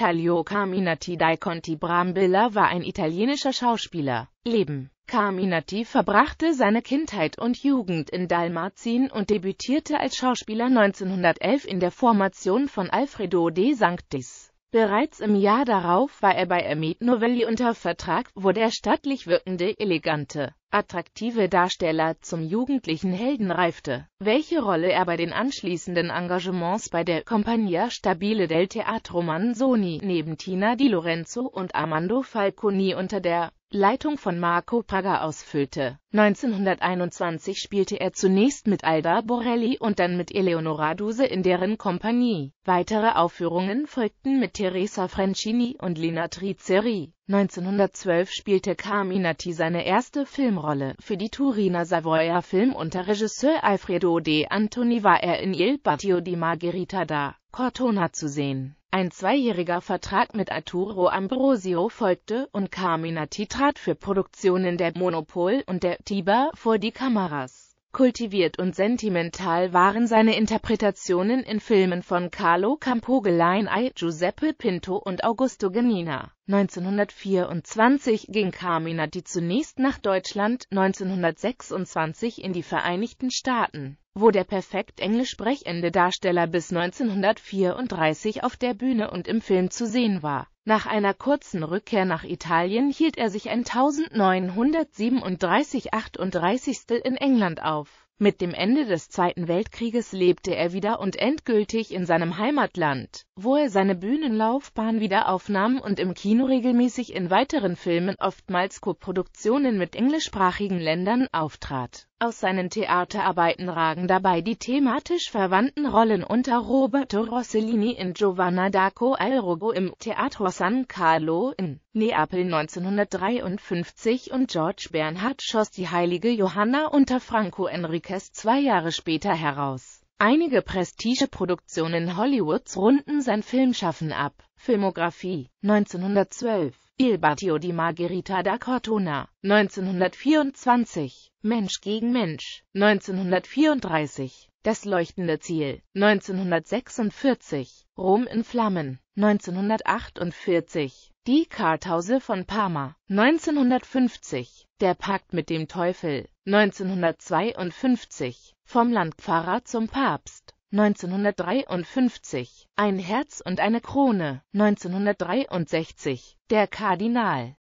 Talio Carminati dai Conti Brambilla war ein italienischer Schauspieler. Leben Carminati verbrachte seine Kindheit und Jugend in Dalmatien und debütierte als Schauspieler 1911 in der Formation von Alfredo de Sanctis. Bereits im Jahr darauf war er bei Amit Novelli unter Vertrag, wo der stattlich wirkende, elegante attraktive Darsteller zum jugendlichen Helden reifte, welche Rolle er bei den anschließenden Engagements bei der Compagnia Stabile del Teatro Manzoni neben Tina Di Lorenzo und Armando Falconi unter der Leitung von Marco Praga ausfüllte. 1921 spielte er zunächst mit Alda Borelli und dann mit Eleonora Duse in deren Kompanie. Weitere Aufführungen folgten mit Teresa Francini und Lina Trizzeri. 1912 spielte Carminati seine erste Filmrolle. Für die Turiner Savoia Film unter Regisseur Alfredo De Antoni war er in Il Patio di Margherita da Cortona zu sehen. Ein zweijähriger Vertrag mit Arturo Ambrosio folgte und Carminati trat für Produktionen der Monopol und der Tiber vor die Kameras. Kultiviert und sentimental waren seine Interpretationen in Filmen von Carlo Campogeleinei, Giuseppe Pinto und Augusto Genina. 1924 ging Carmina die zunächst nach Deutschland, 1926 in die Vereinigten Staaten, wo der perfekt englisch sprechende Darsteller bis 1934 auf der Bühne und im Film zu sehen war nach einer kurzen Rückkehr nach Italien hielt er sich 1937-38 in England auf. Mit dem Ende des Zweiten Weltkrieges lebte er wieder und endgültig in seinem Heimatland, wo er seine Bühnenlaufbahn wieder aufnahm und im Kino regelmäßig in weiteren Filmen, oftmals Koproduktionen mit englischsprachigen Ländern, auftrat aus seinen Theaterarbeiten ragen dabei die thematisch verwandten Rollen unter Roberto Rossellini in Giovanna d'Arco al Rogo im Teatro San Carlo in Neapel 1953 und George Bernhard schoss die heilige Johanna unter Franco Enriquez zwei Jahre später heraus Einige Prestigeproduktionen Hollywoods runden sein Filmschaffen ab. Filmografie 1912 Il Battio di Margherita da Cortona 1924 Mensch gegen Mensch 1934 das leuchtende Ziel 1946, Rom in Flammen 1948, die Kartause von Parma 1950, der Pakt mit dem Teufel 1952, vom Landpfarrer zum Papst 1953, Ein Herz und eine Krone 1963, Der Kardinal